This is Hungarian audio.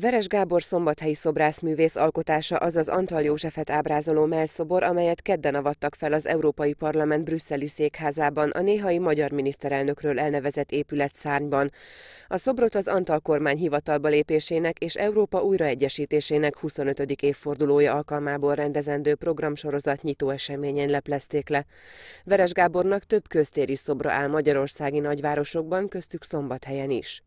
Veres Gábor szombathelyi szobrászművész alkotása az az Antal Józsefet ábrázoló melszobor, amelyet kedden avattak fel az Európai Parlament brüsszeli székházában, a néhai magyar miniszterelnökről elnevezett épület szárnyban. A szobrot az Antal kormány hivatalba lépésének és Európa újraegyesítésének 25. évfordulója alkalmából rendezendő programsorozat nyitó eseményen leplezték le. Veres Gábornak több köztéri szobra áll magyarországi nagyvárosokban, köztük szombathelyen is.